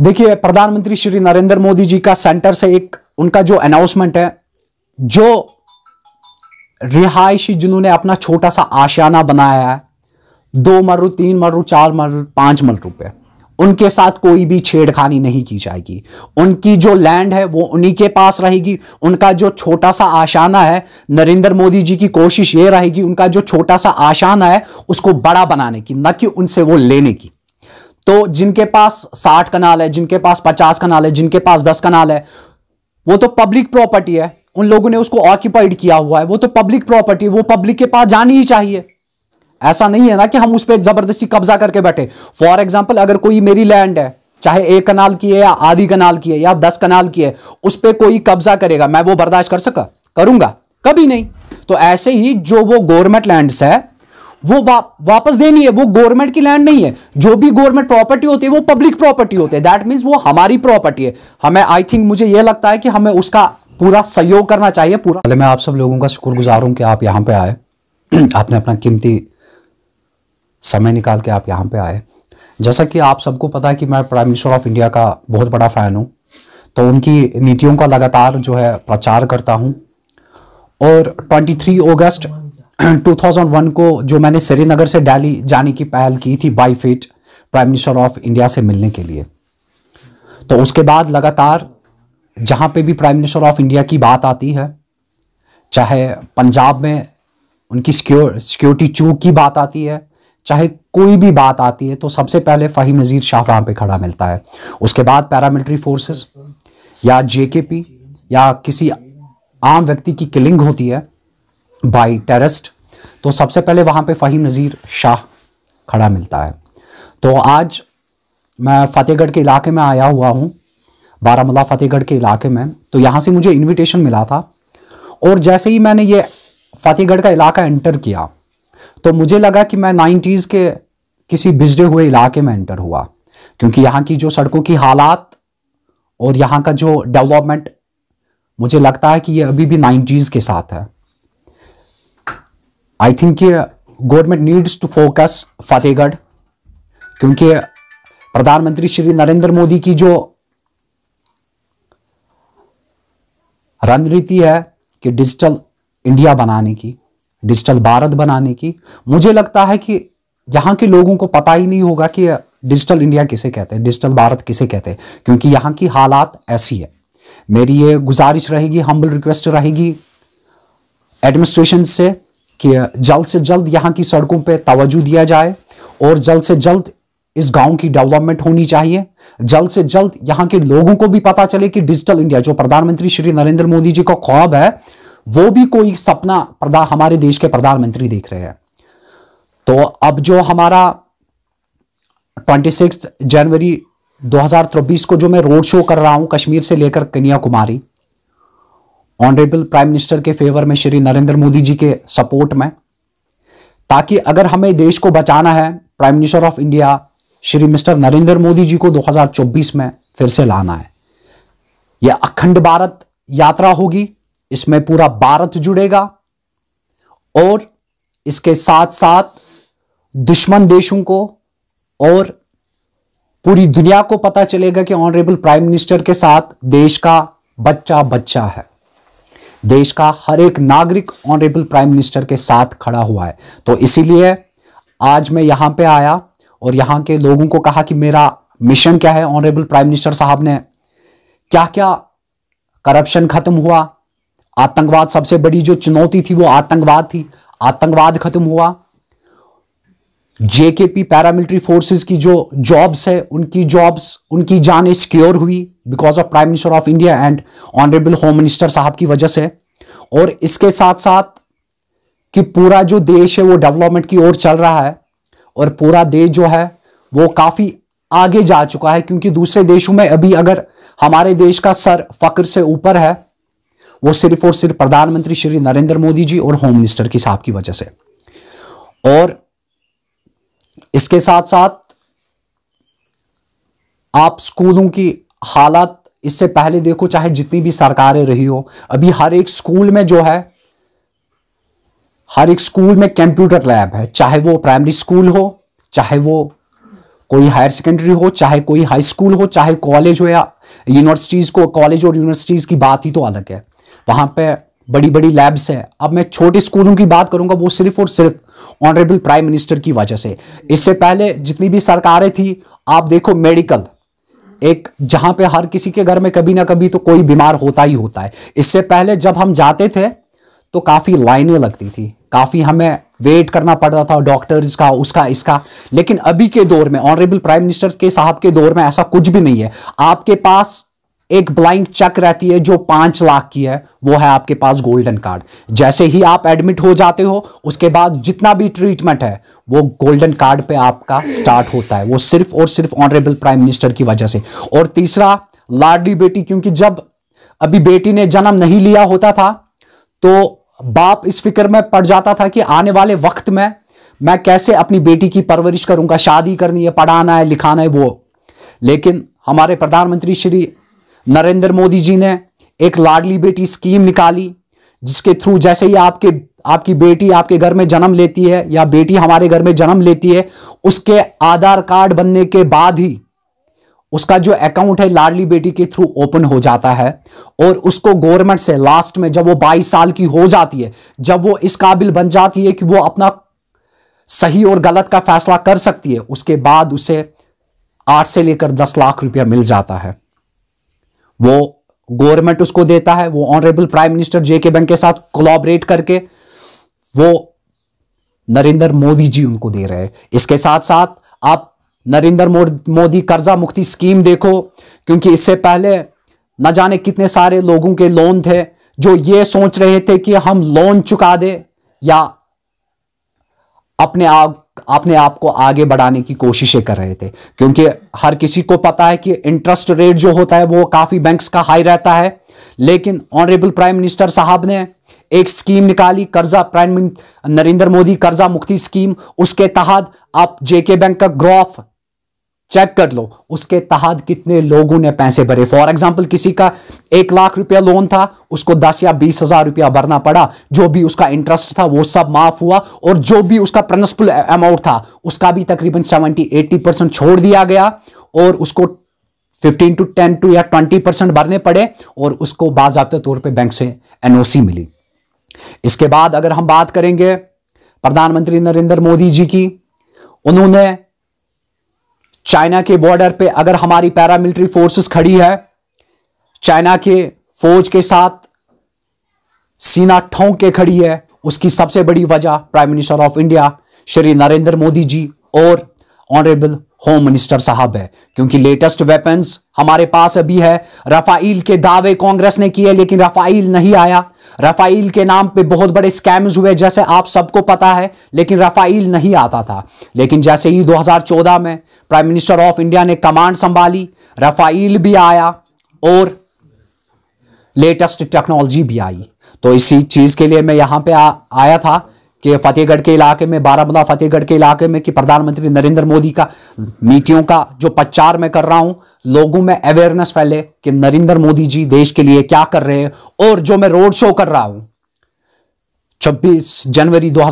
देखिए प्रधानमंत्री श्री नरेंद्र मोदी जी का सेंटर से एक उनका जो अनाउंसमेंट है जो रिहायशी जिन्होंने अपना छोटा सा आशियाना बनाया है दो मरु तीन मरु चार मरु पांच मररू पे उनके साथ कोई भी छेड़खानी नहीं की जाएगी उनकी जो लैंड है वो उन्हीं के पास रहेगी उनका जो छोटा सा आशाना है नरेंद्र मोदी जी की कोशिश ये रहेगी उनका जो छोटा सा आशाना है उसको बड़ा बनाने की न कि उनसे वो लेने की तो जिनके पास साठ कनाल है जिनके पास पचास कनाल है जिनके पास दस कनाल है वो तो पब्लिक प्रॉपर्टी है उन लोगों ने उसको ऑक्यूपाइड किया हुआ है वो तो पब्लिक प्रॉपर्टी वो पब्लिक के पास जानी ही चाहिए ऐसा नहीं है ना कि हम उस पर जबरदस्ती कब्जा करके बैठे फॉर एग्जाम्पल अगर कोई मेरी लैंड है चाहे एक कनाल की है या आधी कनाल की है या दस कनाल की है उस पर कोई कब्जा करेगा मैं वो बर्दाश्त कर सका करूंगा कभी नहीं तो ऐसे ही जो वो गवर्नमेंट लैंड्स है वो वापस देनी है वो गवर्नमेंट की लैंड नहीं है जो भी गवर्नमेंट प्रॉपर्टी होती है वो पब्लिक प्रॉपर्टी होती है दैट मीन्स वो हमारी प्रॉपर्टी है हमें आई थिंक मुझे ये लगता है कि हमें उसका पूरा सहयोग करना चाहिए पूरा पहले मैं आप सब लोगों का शुक्रगुजार हूं कि आप यहां पे आए आपने अपना कीमती समय निकाल के आप यहाँ पे आए जैसा कि आप सबको पता है कि मैं प्राइम मिनिस्टर ऑफ इंडिया का बहुत बड़ा फ़ैन हूँ तो उनकी नीतियों का लगातार जो है प्रचार करता हूँ और 23 अगस्त 2001 को जो मैंने श्रीनगर से डेली जाने की पहल की थी बाई फिट प्राइम मिनिस्टर ऑफ इंडिया से मिलने के लिए तो उसके बाद लगातार जहाँ पे भी प्राइम मिनिस्टर ऑफ इंडिया की बात आती है चाहे पंजाब में उनकी सिक्योर सिक्योरिटी चूक की बात आती है चाहे कोई भी बात आती है तो सबसे पहले फ़हीम नज़ीर शाह वहाँ पे खड़ा मिलता है उसके बाद पैरामिलिट्री फोर्सेस या जेकेपी या किसी आम व्यक्ति की किलिंग होती है बाई टेरस्ट तो सबसे पहले वहाँ पे फ़हीम नज़ीर शाह खड़ा मिलता है तो आज मैं फ़तेहगढ़ के इलाके में आया हुआ हूँ बारामूला फ़तेहगढ़ के इलाके में तो यहाँ से मुझे इनविटेशन मिला था और जैसे ही मैंने ये फ़तेहगढ़ का इलाका एंटर किया तो मुझे लगा कि मैं नाइन्टीज़ के किसी बिजड़े हुए इलाके में एंटर हुआ क्योंकि यहाँ की जो सड़कों की हालात और यहाँ का जो डेवलपमेंट मुझे लगता है कि ये अभी भी नाइन्टीज़ के साथ है आई थिंक कि government needs to focus Fatehgarh क्योंकि प्रधानमंत्री श्री नरेंद्र मोदी की जो रणनीति है कि डिजिटल इंडिया बनाने की डिजिटल भारत बनाने की मुझे लगता है कि यहाँ के लोगों को पता ही नहीं होगा कि डिजिटल इंडिया किसे कहते हैं डिजिटल भारत किसे कहते हैं क्योंकि यहाँ की हालात ऐसी है मेरी ये गुजारिश रहेगी हम्बल रिक्वेस्ट रहेगी एडमिनिस्ट्रेशन से कि जल्द से जल्द यहाँ की सड़कों पर तोज्जो दिया जाए और जल्द से जल्द इस गांव की डेवलपमेंट होनी चाहिए जल्द से जल्द यहाँ के लोगों को भी पता चले कि डिजिटल इंडिया जो प्रधानमंत्री श्री नरेंद्र मोदी जी का ख्वाब है वो भी कोई सपना प्रधान हमारे देश के प्रधानमंत्री देख रहे हैं तो अब जो हमारा ट्वेंटी सिक्स जनवरी दो को जो मैं रोड शो कर रहा हूं कश्मीर से लेकर कन्याकुमारी ऑनरेबल प्राइम मिनिस्टर के फेवर में श्री नरेंद्र मोदी जी के सपोर्ट में ताकि अगर हमें देश को बचाना है prime minister of India Shri mister Narendra Modi ji को 2024 में फिर से लाना है यह अखंड भारत यात्रा होगी इसमें पूरा भारत जुड़ेगा और इसके साथ साथ दुश्मन देशों को और पूरी दुनिया को पता चलेगा कि ऑनरेबल प्राइम मिनिस्टर के साथ देश का बच्चा बच्चा है देश का हर एक नागरिक ऑनरेबल प्राइम मिनिस्टर के साथ खड़ा हुआ है तो इसीलिए आज मैं यहां पे आया और यहां के लोगों को कहा कि मेरा मिशन क्या है ऑनरेबल प्राइम मिनिस्टर साहब ने क्या क्या करप्शन खत्म हुआ आतंकवाद सबसे बड़ी जो चुनौती थी वो आतंकवाद थी आतंकवाद खत्म हुआ जेकेपी पैरामिलिट्री फोर्सेस की जो जॉब्स है उनकी जॉब्स उनकी जान सिक्योर हुई because of prime minister of India and honourable home minister साहब की वजह से और इसके साथ साथ कि पूरा जो देश है वो डेवलपमेंट की ओर चल रहा है और पूरा देश जो है वो काफ़ी आगे जा चुका है क्योंकि दूसरे देशों में अभी अगर हमारे देश का सर फकर से ऊपर है वो सिर्फ और सिर्फ प्रधानमंत्री श्री नरेंद्र मोदी जी और होम मिनिस्टर की साहब की वजह से और इसके साथ साथ आप स्कूलों की हालत इससे पहले देखो चाहे जितनी भी सरकारें रही हो अभी हर एक स्कूल में जो है हर एक स्कूल में कंप्यूटर लैब है चाहे वो प्राइमरी स्कूल हो चाहे वो कोई हायर सेकेंडरी हो चाहे कोई हाई स्कूल हो चाहे कॉलेज हो या यूनिवर्सिटीज़ को कॉलेज और यूनिवर्सिटीज़ की बात ही तो अलग है वहां पे बड़ी बड़ी लैब्स हैं अब मैं छोटे स्कूलों की बात करूंगा वो सिर्फ और सिर्फ ऑनरेबल प्राइम मिनिस्टर की वजह से इससे पहले जितनी भी सरकारें थी आप देखो मेडिकल एक जहां पे हर किसी के घर में कभी ना कभी तो कोई बीमार होता ही होता है इससे पहले जब हम जाते थे तो काफ़ी लाइनें लगती थी काफ़ी हमें वेट करना पड़ता था डॉक्टर्स का उसका इसका लेकिन अभी के दौर में ऑनरेबल प्राइम मिनिस्टर के साहब के दौर में ऐसा कुछ भी नहीं है आपके पास एक ब्लाइंक चेक रहती है जो पांच लाख की है वो है आपके पास गोल्डन कार्ड जैसे ही आप एडमिट हो जाते हो उसके बाद जितना भी ट्रीटमेंट है वो गोल्डन कार्ड पे आपका स्टार्ट होता है वो सिर्फ और सिर्फ ऑनरेबल प्राइम मिनिस्टर की वजह से और तीसरा लाडली बेटी क्योंकि जब अभी बेटी ने जन्म नहीं लिया होता था तो बाप इस फिक्र में पड़ जाता था कि आने वाले वक्त में मैं कैसे अपनी बेटी की परवरिश करूंगा शादी करनी है पढ़ाना है लिखाना है वो लेकिन हमारे प्रधानमंत्री श्री नरेंद्र मोदी जी ने एक लाडली बेटी स्कीम निकाली जिसके थ्रू जैसे ही आपके आपकी बेटी आपके घर में जन्म लेती है या बेटी हमारे घर में जन्म लेती है उसके आधार कार्ड बनने के बाद ही उसका जो अकाउंट है लाडली बेटी के थ्रू ओपन हो जाता है और उसको गवर्नमेंट से लास्ट में जब वो 22 साल की हो जाती है जब वो इस काबिल बन जाती है कि वो अपना सही और गलत का फैसला कर सकती है उसके बाद उसे आठ से लेकर दस लाख रुपया मिल जाता है वो गवर्नमेंट उसको देता है वो honourable prime minister JK bank के साथ कोलॉबरेट करके वो नरेंद्र मोदी जी उनको दे रहे हैं इसके साथ साथ आप नरेंद्र मोदी कर्जा मुक्ति स्कीम देखो क्योंकि इससे पहले न जाने कितने सारे लोगों के लोन थे जो ये सोच रहे थे कि हम लोन चुका दे या अपने आप अपने आप को आगे बढ़ाने की कोशिशें कर रहे थे क्योंकि हर किसी को पता है कि इंटरेस्ट रेट जो होता है वो काफ़ी बैंक्स का हाई रहता है लेकिन ऑनरेबल प्राइम मिनिस्टर साहब ने एक स्कीम निकाली कर्जा प्राइम नरेंद्र मोदी कर्जा मुक्ति स्कीम उसके तहत आप जेके बैंक का ग्रॉफ चेक कर लो उसके तहत कितने लोगों ने पैसे भरे फॉर एग्जाम्पल किसी का एक लाख रुपया लोन था उसको दस या बीस हजार रुपया भरना पड़ा जो भी उसका इंटरेस्ट था वो सब माफ हुआ और जो भी उसका प्रिंसिपल अमाउंट था उसका भी तकरीबन सेवेंटी एट्टी परसेंट छोड़ दिया गया और उसको फिफ्टीन टू टेन टू या ट्वेंटी परसेंट भरने पड़े और उसको बाजाबते तौर पर बैंक से एनओसी मिली इसके बाद अगर हम बात करेंगे प्रधानमंत्री नरेंद्र मोदी जी की उन्होंने चाइना के बॉर्डर पे अगर हमारी पैरामिलिट्री फोर्सेस खड़ी है चाइना के फौज के साथ सीना ठोंक के खड़ी है उसकी सबसे बड़ी वजह prime minister of India Shri Narendra Modi ji और ऑनरेबल होम मिनिस्टर साहब है क्योंकि लेटेस्ट वेपन्स हमारे पास अभी है रफाइल के दावे कांग्रेस ने किए लेकिन रफाइल नहीं आया रफाइल के नाम पे बहुत बड़े स्कैम्स हुए जैसे आप सबको पता है लेकिन रफाइल नहीं आता था लेकिन जैसे ही 2014 में प्राइम मिनिस्टर ऑफ इंडिया ने कमांड संभाली रफाइल भी आया और लेटेस्ट टेक्नोलॉजी भी आई तो इसी चीज़ के लिए मैं यहां पर आया था कि फतेहगढ़ के इलाके में बारामूला फतेहगढ़ के इलाके में कि प्रधानमंत्री नरेंद्र मोदी का नीतियों का जो प्रचार मैं कर रहा हूं लोगों में अवेयरनेस फैले कि नरेंद्र मोदी जी देश के लिए क्या कर रहे हैं और जो मैं रोड शो कर रहा हूं 26 जनवरी दो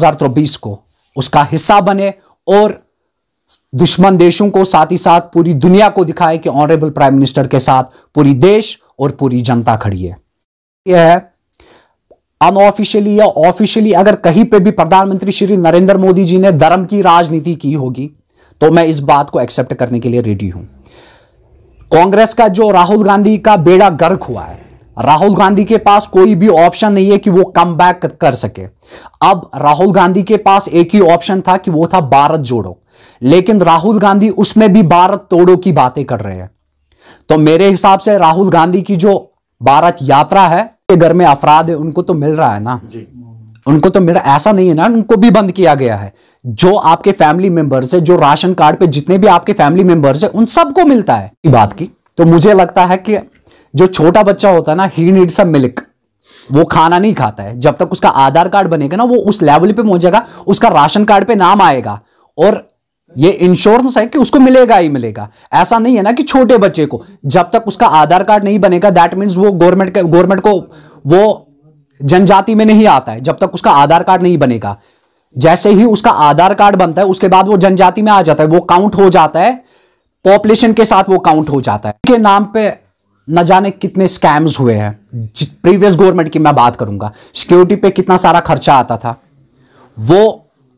को उसका हिस्सा बने और दुश्मन देशों को साथ ही साथ पूरी दुनिया को दिखाए कि ऑनरेबल प्राइम मिनिस्टर के साथ पूरी देश और पूरी जनता खड़ी है यह है अनऑफिशियली या ऑफिशियली अगर कहीं पे भी प्रधानमंत्री श्री नरेंद्र मोदी जी ने धर्म की राजनीति की होगी तो मैं इस बात को एक्सेप्ट करने के लिए रेडी हूं कांग्रेस का जो राहुल गांधी का बेड़ा गर्क हुआ है राहुल गांधी के पास कोई भी ऑप्शन नहीं है कि वो कम बैक कर सके अब राहुल गांधी के पास एक ही ऑप्शन था कि वो था भारत जोड़ो लेकिन राहुल गांधी उसमें भी भारत तोड़ो की बातें कर रहे हैं तो मेरे हिसाब से राहुल गांधी की जो भारत यात्रा है के घर में अफराध है उनको तो मिल रहा है ना जी उनको तो मेरा ऐसा नहीं है ना उनको भी बंद किया गया है जो आपके फैमिली मेंबर्स है जो राशन कार्ड पे जितने भी आपके फैमिली मेंबर्स है उन सबको मिलता है बात की तो मुझे लगता है कि जो छोटा बच्चा होता है ना ही नीड्स अ मिल्क वो खाना नहीं खाता है जब तक उसका आधार कार्ड बनेगा ना वो उस लेवल पे पहुंचेगा उसका राशन कार्ड पे नाम आएगा और ये इंश्योरेंस है कि उसको मिलेगा ही मिलेगा ऐसा नहीं है ना कि छोटे बच्चे को जब तक उसका आधार कार्ड नहीं बनेगा दैट मीन्स वो गवर्नमेंट गवर्नमेंट को वो जनजाति में नहीं आता है जब तक उसका आधार कार्ड नहीं बनेगा जैसे ही उसका आधार कार्ड बनता है उसके बाद वो जनजाति में आ जाता है वो काउंट हो जाता है पॉपुलेशन के साथ वो काउंट हो जाता है के नाम पे न जाने कितने स्कैम्स हुए हैं प्रीवियस गवर्नमेंट की मैं बात करूंगा सिक्योरिटी पे कितना सारा खर्चा आता था वो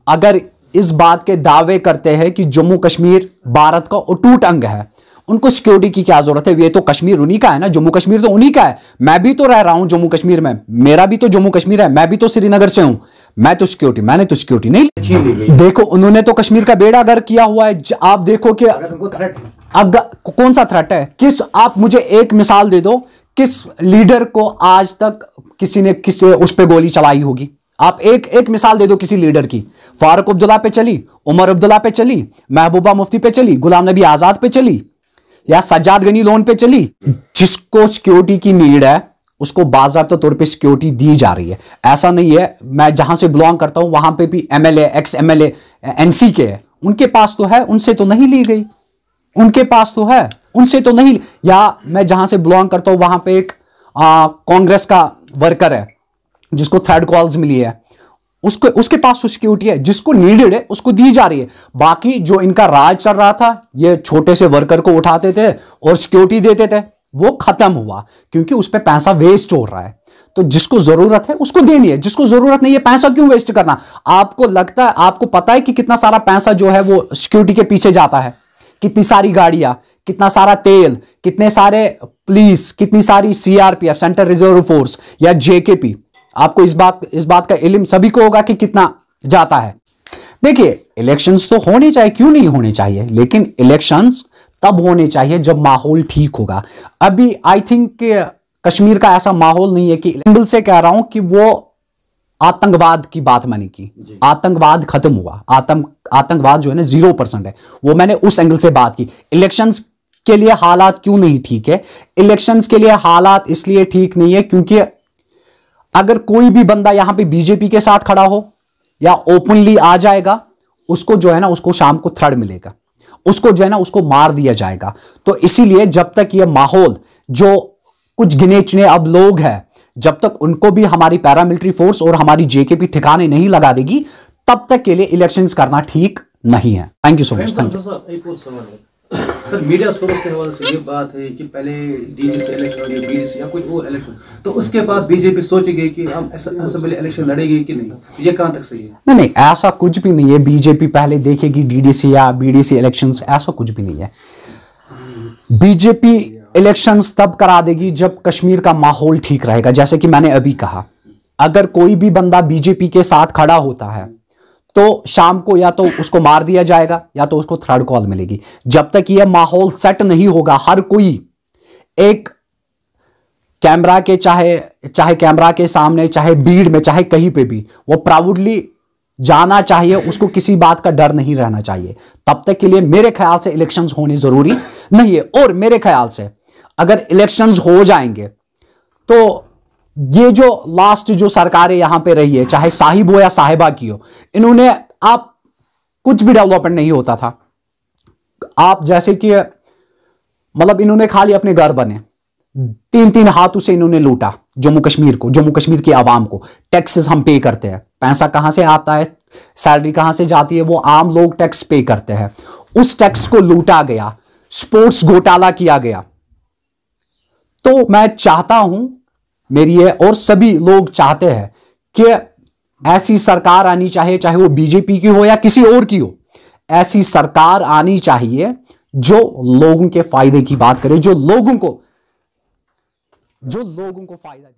अगर इस बात के दावे करते हैं कि जम्मू कश्मीर भारत का अटूट अंग है उनको सिक्योरिटी की क्या जरूरत है ये तो कश्मीर उन्हीं का है ना जम्मू कश्मीर तो उन्हीं का है मैं भी तो रह रहा हूं जम्मू कश्मीर में मेरा भी तो जम्मू कश्मीर है मैं भी तो श्रीनगर से हूं मैं तो सिक्योरिटी मैंने तो सिक्योरिटी नहीं देखो उन्होंने तो कश्मीर का बेड़ा अगर किया हुआ है आप देखो कि अगर कौन सा थ्रेट है किस आप मुझे एक मिसाल दे दो किस लीडर को आज तक किसी ने किसी उस पर गोली चलाई होगी आप एक एक मिसाल दे दो किसी लीडर की फारूक अब्दुल्ला पे चली उमर अब्दुल्ला पे चली महबूबा मुफ्ती पे चली गुलाम नबी आजाद पे चली या सज्जाद गनी लोन पे चली जिसको सिक्योरिटी की नीड है उसको बाजाबा तो तौर पे सिक्योरिटी दी जा रही है ऐसा नहीं है मैं जहां से बिलोंग करता हूं वहां पे भी एमएलए एक्स एमएलए एनसी के है उनके पास तो है उनसे तो नहीं ली गई उनके पास तो है उनसे तो नहीं या मैं जहां से बिलोंग करता हूं वहां पे एक कांग्रेस का वर्कर है जिसको थर्ड कॉल्स मिली है उसको उसके पास सिक्योरिटी है जिसको नीडेड है उसको दी जा रही है बाकी जो इनका राज चल रहा था ये छोटे से वर्कर को उठाते थे और सिक्योरिटी देते थे वो खत्म हुआ क्योंकि उस पर पैसा वेस्ट हो रहा है तो जिसको जरूरत है उसको देनी है जिसको जरूरत नहीं है पैसा क्यों वेस्ट करना आपको लगता है आपको पता है कि कितना सारा पैसा जो है वो सिक्योरिटी के पीछे जाता है कितनी सारी गाड़ियां कितना सारा तेल कितने सारे पुलिस कितनी सारी सीआरपीएफ सेंट्रल रिजर्व फोर्स या जेकेपी आपको इस बात इस बात का इलम सभी को होगा कि कितना जाता है देखिए इलेक्शंस तो होने चाहिए क्यों नहीं होने चाहिए लेकिन इलेक्शंस तब होने चाहिए जब माहौल ठीक होगा अभी आई थिंक कश्मीर का ऐसा माहौल नहीं है कि एंगल से कह रहा हूं कि वो आतंकवाद की बात मैंने की आतंकवाद खत्म हुआ आतंक आतंकवाद जो है ना जीरो परसेंट है वो मैंने उस एंगल से बात की इलेक्शंस के लिए हालात क्यों नहीं ठीक है इलेक्शंस के लिए हालात इसलिए ठीक नहीं है क्योंकि अगर कोई भी बंदा यहां पे बीजेपी के साथ खड़ा हो या ओपनली आ जाएगा उसको जो है ना उसको शाम को थर्ड मिलेगा उसको जो है ना उसको मार दिया जाएगा तो इसीलिए जब तक ये माहौल जो कुछ गिने चुने अब लोग हैं जब तक उनको भी हमारी पैरामिलिट्री फोर्स और हमारी जेकेपी ठिकाने नहीं लगा देगी तब तक के लिए इलेक्शंस करना ठीक नहीं है thank you so much thank you sir media source के हवाले से ये बात है कि पहले डीडी से इलेक्शन हो गया बीडी से या कुछ और इलेक्शन तो उसके बाद बीजेपी सोचेगी कि हम असेंबली इलेक्शन लड़ेगी कि नहीं ये कहाँ तक सही है नहीं नहीं ऐसा कुछ भी नहीं है बीजेपी पहले देखेगी डीडीसी या बीडीसी इलेक्शन ऐसा कुछ भी नहीं है बीजेपी इलेक्शंस तब करा देगी जब कश्मीर का माहौल ठीक रहेगा जैसे कि मैंने अभी कहा अगर कोई भी बंदा बीजेपी के साथ खड़ा होता है तो शाम को या तो उसको मार दिया जाएगा या तो उसको थर्ड कॉल मिलेगी जब तक यह माहौल सेट नहीं होगा हर कोई एक कैमरा के चाहे चाहे कैमरा के सामने चाहे भीड़ में चाहे कहीं पे भी वो प्राउडली जाना चाहिए उसको किसी बात का डर नहीं रहना चाहिए तब तक के लिए मेरे ख्याल से इलेक्शंस होने ज़रूरी नहीं है और मेरे ख्याल से अगर इलेक्शंस हो जाएंगे तो ये जो लास्ट जो सरकारें यहां पे रही है चाहे साहिब हो या साहिबा की हो इन्होंने आप कुछ भी डेवलपमेंट नहीं होता था आप जैसे कि मतलब इन्होंने खाली अपने घर बने तीन तीन हाथों से इन्होंने लूटा जम्मू कश्मीर को जम्मू कश्मीर की आवाम को टैक्सेस हम पे करते हैं पैसा कहां से आता है सैलरी कहां से जाती है वो आम लोग टैक्स पे करते हैं उस टैक्स को लूटा गया स्पोर्ट्स घोटाला किया गया तो मैं चाहता हूं मेरी है और सभी लोग चाहते हैं कि ऐसी सरकार आनी चाहिए चाहे वो बीजेपी की हो या किसी और की हो ऐसी सरकार आनी चाहिए जो लोगों के फायदे की बात करे जो लोगों को जो लोगों को फायदा